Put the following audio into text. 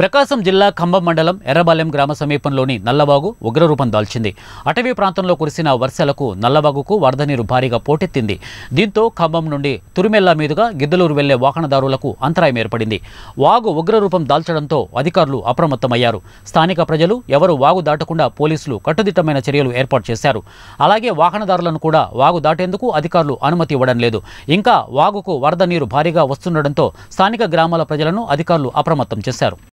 ప్రకాశం జిల్లా ఖమ్మం మండలం ఎర్రబాలెం గ్రామ సమీపంలోని నల్లవాగు ఉగ్రరూపం దాల్చింది అటవీ ప్రాంతంలో కురిసిన వర్షాలకు నల్లవాగుకు వరద నీరు భారీగా పోటెత్తింది దీంతో ఖమ్మం నుండి తురుమెల్ల మీదుగా గిద్దలూరు వెళ్లే వాహనదారులకు అంతరాయం ఏర్పడింది వాగు ఉగ్రరూపం దాల్చడంతో అధికారులు అప్రమత్తమయ్యారు స్థానిక ప్రజలు ఎవరు వాగు దాటకుండా పోలీసులు కట్టుదిట్టమైన చర్యలు ఏర్పాటు చేశారు అలాగే వాహనదారులను కూడా వాగు దాటేందుకు అధికారులు అనుమతి ఇవ్వడం లేదు ఇంకా వాగుకు వరద నీరు భారీగా వస్తుండటంతో స్థానిక గ్రామాల ప్రజలను అధికారులు అప్రమత్తం చేశారు